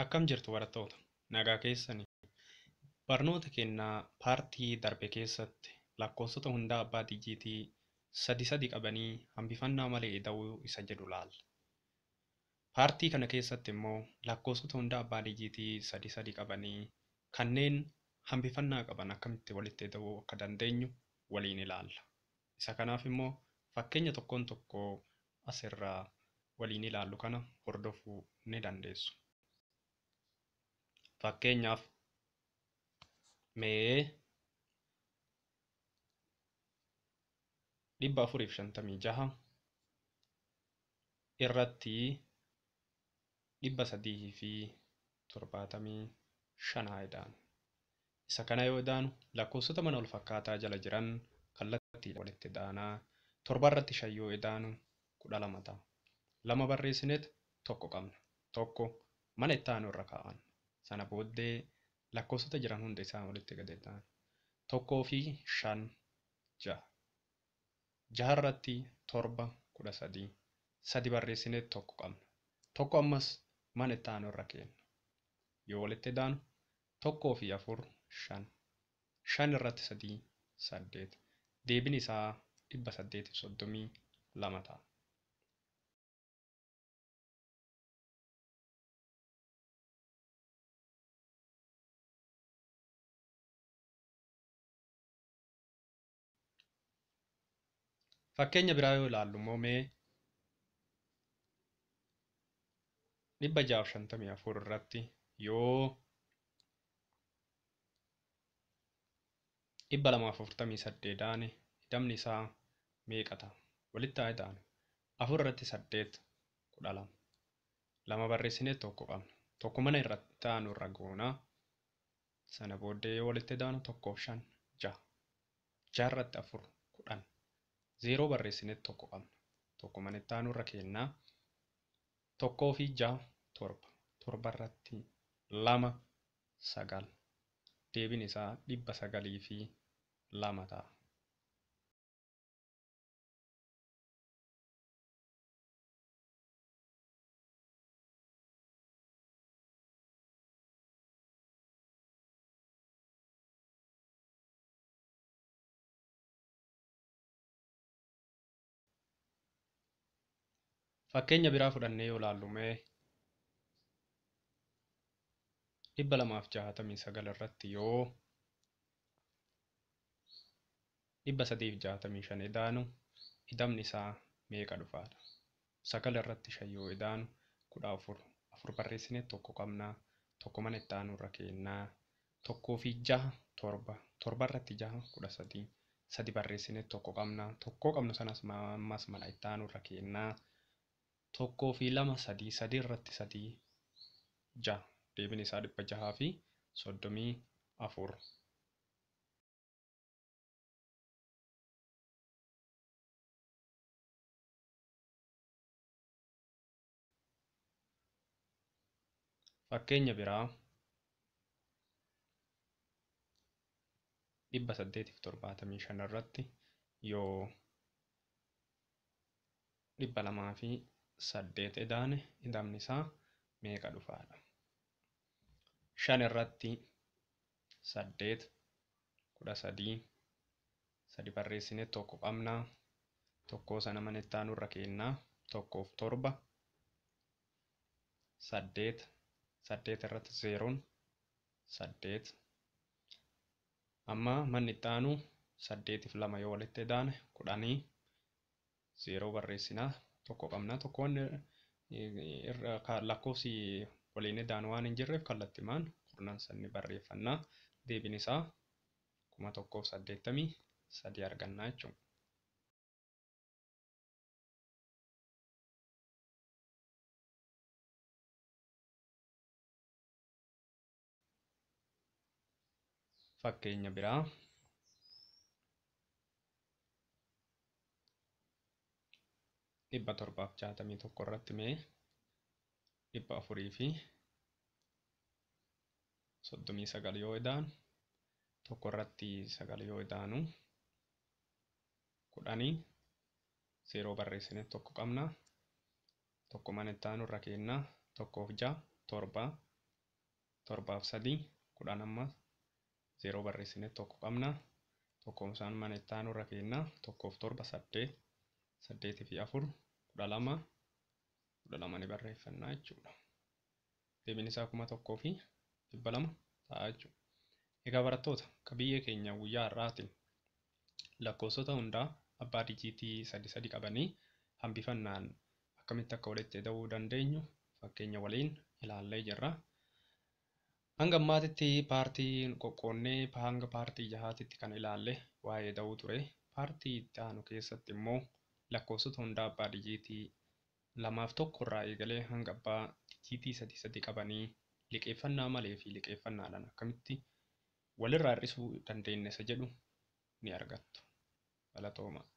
Akkam jirtu barattoota? Nagaa keessanii barnoota kennaa paartii darbe keessatti lakkoofsota hundaa abbaa dijiitii sadi sadi qabanii hambifannaa malee ida'uu isa jedhu laalla. Paartii kana keessatti immoo lakkoofsota hundaa abbaa dijiitii sadi sadi qabanii kanneen hambifannaa qaban akkamitti walitti ida'uu akka dandeenyu waliin ilaalla. Isa kanaaf immoo fakkeenya tokkoon tokkoo asirraa waliin ilaallu kana hordofuu ni dandeessu. fakkeenyaaf mee dhibba afuriif shantamii jaha irratti dhibba sadii fi torbaatamii shanaa idaan isa kana yoo daanu lakkoofsota mana ol fakkaataa jala jiran kallattii walitti daanaa torba irratti yoo idaanu kudha lama ta'a lama barreessineet tokko qabna tokko mana itti aanu irra kaa'an Kana booddee lakkoofsota jiran hunda isaa walitti gadee ta'an tokkoo fi shan ja'a. irratti torba kudha sadii sadi barreessinee tokko qabna. Tokko ammas mana itti irra keenna. Yoo walitti daanu tokkoo fi afur shan. Shan irratti sadii saddeet. Deebin isaa dhibba saddeetiif soddomii lama ta'a. Fakkeenya biraa yoo ilaallu moomee dhibba jaaf shantamii afur irratti yoo dhibba lamaaf afurtamii saddeetaan hidhamni isaa meeqata? Walitti haa ta'an afur irratti saddeet kudha lama. barressine tokko qabna. Tokko mana irratti taanu irra goona. Sana booddee yoo walitti daanu tokkoof shan ja'a. irratti afur kudhan. zeeroo barreessinetti tokko qabna. Tokko manatti aanu irra keennaa. Tokkoo fi ja'a torba. Torba irratti lama sagal. Deebiin isaa dhibba sagalii fi lama ta'a. Fakkeenya biraa fudhannee yoo ilaallu dhibba lamaaf jahatamii sagala irratti yoo dhibba sadiif jahatamii shan idaanu idamni isaa meeqa dhufaadha? Sagala irratti shan yoo idaanu kudha afur afur barreessine tokko qabnaa tokko mana itti aanu irra keennaa tokkoo fi jaha torba torba irratti jaha kudha sadii sadi barreessine tokko qabnaa tokkoo qabnu sanas ammas mana itti aanu irra keennaa. tokkoo fi lama sadii sadii irratti sadii ja'a deebin isaa dhibba jahaa fi soddomii afur. Fakkeenya biraa dhibba saddeetiif torbaatamii shan irratti yoo dhibba lamaa fi saddeet edaane hidhamni isaa meeqa dhufaadha? shan irratti saddeet kudha sadii sadi barreessine tokko qabnaa tokkoo sana mana ittaanu irra keennaa tokkoof torba saddeet saddeet irratti zeeroon saddeet amma manni ittaanu saddeetiif lama yoo walitti edaane kudhanii zeeroo barreessinaa tokko qabna. Tokkoon eh, lakkoofsi waliin edaan waan hin jirreef kallattimaan kurnansa barreeffannaa. Deebiin isaa kuma tokkoof saddeettamii sadii argannaa jechuudha. fakkeenya biraa dhibba torbaaf jaatamii tokko irratti mee dhibba afurii fi soddomii sagal yoo idaanu tokko irratti sagal yoo idaanu kudhanii zeeroo barreessine tokko qabna tokko manettaanu irra keenna tokkoof ja'a torbaa torbaaf sadii kudhan amma zeeroo barreessine tokko qabna tokkoon isaan manettaanu irra keenna tokkoof torba saddeet saddeetii fi afur kudha lama kudha lama ni barreeffannaa jechuudha. Deebiin isaa kuma tokkoo fi dhibba lama ta'a jechuudha. Egaa barattoota akka biyya keenya guyyaa har'aatiin lakkoofsota hundaa abbaa dijiitii sadi sadi qabanii hambifannaan akkamitti akka walitti ta'uu dandeenyu fakkeenya waliin ilaallee jirra. Hanga ammaatitti paartiin qoqqoonnee hanga paartii jahaatitti kan ilaalle waa'ee da'uu ture. Paartii itti aanu keessatti immoo lakkoofsota hundaa abbaa dijiitii lamaaf irraa eegalee hanga abbaa dijiitii sadii sadii qabanii liqeeffannaa malee fi liqeeffannaadhaan akkamitti walirraa hir'isuu dandeenya isa jedhu ni argattu. Galatooma.